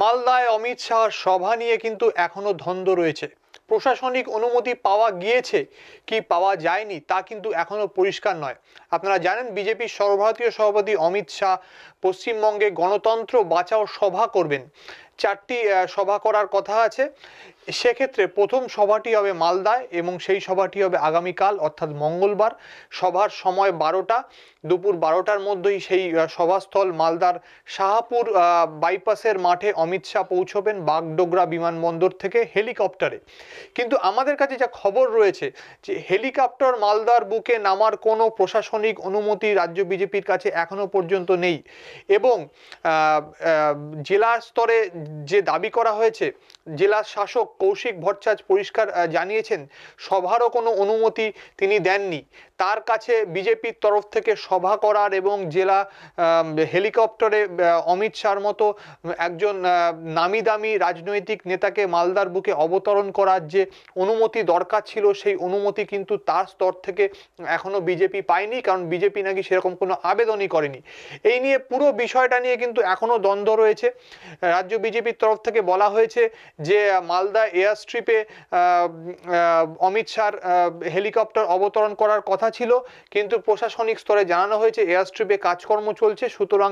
মালদায় অমিত শাহর সভা নিয়ে কিন্তু এখনও ধন্দ রয়েছে প্রশাসনিক অনুমতি পাওয়া গিয়েছে কি পাওয়া যায়নি তা কিন্তু এখনও পরিষ্কার নয় আপনারা জানেন বিজেপির সর্বভারতীয় সভাপতি অমিত শাহ পশ্চিমবঙ্গে গণতন্ত্র বাঁচাও সভা করবেন চারটি সভা করার কথা আছে সেক্ষেত্রে প্রথম সভাটি হবে মালদায় এবং সেই সভাটি হবে আগামীকাল অর্থাৎ মঙ্গলবার সভার সময় বারোটা দুপুর বারোটার মধ্যেই সেই সভাস্থল মালদার শাহাপুর বাইপাসের মাঠে অমিত শাহ পৌঁছবেন বাগডোগরা বিমানবন্দর থেকে হেলিকপ্টারে কিন্তু আমাদের কাছে যা খবর রয়েছে যে হেলিকপ্টার মালদার বুকে নামার কোনো প্রশাসনিক অনুমতি রাজ্য বিজেপির কাছে এখনও পর্যন্ত নেই এবং জেলা স্তরে যে দাবি করা হয়েছে জেলা শাসক কৌশিক ভট্টাচ পরিষ্কার জানিয়েছেন সভারও কোনো অনুমতি তিনি দেননি তার কাছে বিজেপির তরফ থেকে সভা করার এবং জেলা হেলিকপ্টারে অমিত শাহর মতো একজন নামি দামি রাজনৈতিক নেতাকে মালদার বুকে অবতরণ করার যে অনুমতি দরকার ছিল সেই অনুমতি কিন্তু তার স্তর থেকে এখনও বিজেপি পায়নি কারণ বিজেপি নাকি সেরকম কোনো আবেদনই করেনি এই নিয়ে পুরো বিষয়টা নিয়ে কিন্তু এখনও দ্বন্দ্ব রয়েছে রাজ্য বিজেপি বিজেপির তরফ থেকে বলা হয়েছে যে মালদা এয়ার স্ট্রিপে অমিত শাহর হেলিকপ্টার অবতরণ করার কথা ছিল কিন্তু প্রশাসনিক স্তরে জানানো হয়েছে এয়ার স্ট্রিপে কাজকর্ম চলছে সুতরাং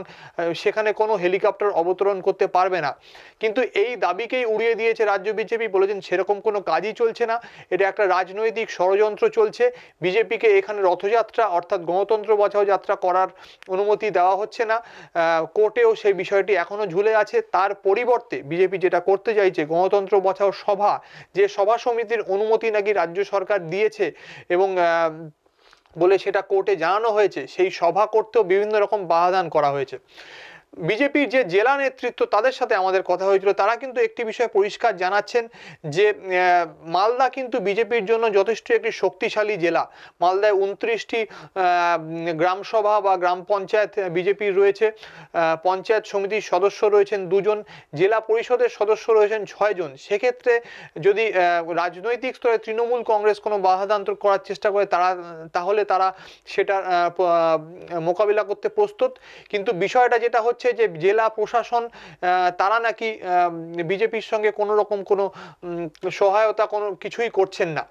সেখানে কোনো হেলিকপ্টার অবতরণ করতে পারবে না কিন্তু এই দাবিকেই উড়িয়ে দিয়েছে রাজ্য বিজেপি বলেছেন সেরকম কোনো কাজই চলছে না এটা একটা রাজনৈতিক ষড়যন্ত্র চলছে বিজেপিকে এখানে রথযাত্রা অর্থাৎ গণতন্ত্র বচাও যাত্রা করার অনুমতি দেওয়া হচ্ছে না কোর্টেও সেই বিষয়টি এখনও ঝুলে আছে তার পরিবর্তে পরিবর্তে বিজেপি যেটা করতে চাইছে গণতন্ত্র বাঁচাও সভা যে সভা সমিতির অনুমতি নাকি রাজ্য সরকার দিয়েছে এবং বলে সেটা কোর্টে জানানো হয়েছে সেই সভা করতেও বিভিন্ন রকম বাহাদান করা হয়েছে বিজেপির যে জেলা নেতৃত্ব তাদের সাথে আমাদের কথা হয়েছিল তারা কিন্তু একটি বিষয় পরিষ্কার জানাচ্ছেন যে মালদা কিন্তু বিজেপির জন্য যথেষ্ট একটি শক্তিশালী জেলা মালদায় উনত্রিশটি গ্রামসভা বা গ্রাম পঞ্চায়েত বিজেপির রয়েছে পঞ্চায়েত সমিতির সদস্য রয়েছেন দুজন জেলা পরিষদের সদস্য রয়েছেন ছয়জন সেক্ষেত্রে যদি রাজনৈতিক স্তরে তৃণমূল কংগ্রেস কোনো বাধাদান্তর করার চেষ্টা করে তারা তাহলে তারা সেটা মোকাবিলা করতে প্রস্তুত কিন্তু বিষয়টা যেটা হচ্ছে হচ্ছে যে জেলা প্রশাসন তারা নাকি বিজেপির সঙ্গে কোনো রকম কোনো সহায়তা কোনো কিছুই করছেন না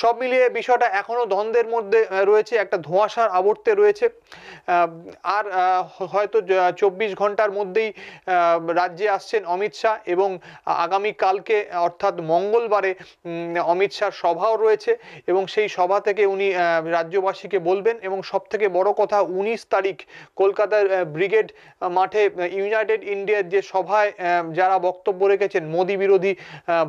সব মিলিয়ে বিষয়টা এখনও দ্বন্দ্বের মধ্যে রয়েছে একটা ধোঁয়াশার আবর্তে রয়েছে আর হয়তো চব্বিশ ঘন্টার মধ্যেই রাজ্যে আসছেন অমিত শাহ এবং আগামী কালকে অর্থাৎ মঙ্গলবারে অমিত শাহর সভাও রয়েছে এবং সেই সভা থেকে উনি রাজ্যবাসীকে বলবেন এবং সব থেকে বড় কথা উনিশ তারিখ কলকাতার ব্রিগেড মাঠে মাঠে ইউনাইটেড ইন্ডিয়ার যে সভায় যারা বক্তব্য রেখেছেন মোদী বিরোধী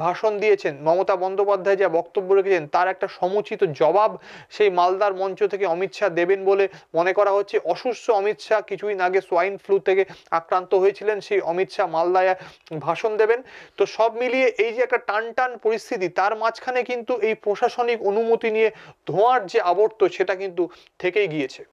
ভাষণ দিয়েছেন মমতা বন্দ্যোপাধ্যায় যা বক্তব্য রেখেছেন তার একটা সমুচিত জবাব সেই মালদার মঞ্চ থেকে অমিত শাহ দেবেন বলে মনে করা হচ্ছে অসুস্থ অমিত শাহ কিছুদিন আগে সোয়াইন ফ্লু থেকে আক্রান্ত হয়েছিলেন সেই অমিত শাহ মালদায় ভাষণ দেবেন তো সব মিলিয়ে এই যে একটা টান টান পরিস্থিতি তার মাঝখানে কিন্তু এই প্রশাসনিক অনুমতি নিয়ে ধোঁয়ার যে আবর্ত সেটা কিন্তু থেকেই গিয়েছে